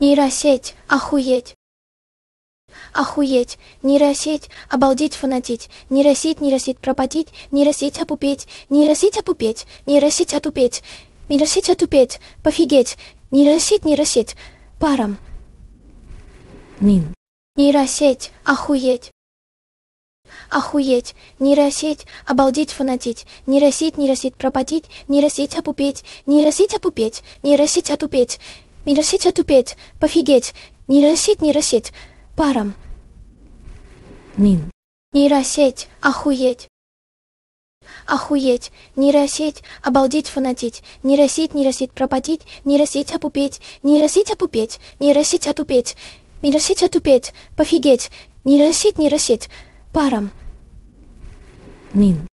Нейросеть, охуеть. Охуеть, нейросеть, обалдеть, фанатить, нейросеть, нейросеть, пропадить, нейросеть, опупеть, нейросеть, опупеть, нейросеть, отупеть, нейросеть, отупеть, пофигеть, нейросеть, нейросеть, паром. Мин. Нейросеть, охуеть. Охуеть, нейросеть, обалдеть, фанатить, нейросеть, нейросеть, пропадить, нейросеть, опупеть, нейросеть, опупеть, нейросеть, отупеть, Нейросеть отупеть! Пофигеть! Нейросеть, нейросеть! Паром!» Мин. «Нейросеть! Охуеть!» Охуеть, нейросеть, обалдеть, фанатить, нейросеть, нейросеть, пропадить, нейросеть, опупеть, нейросеть, опупеть, нейросеть, отупеть, нейросеть, отупеть, пофигеть, нейросеть, нейросеть, паром. Мин.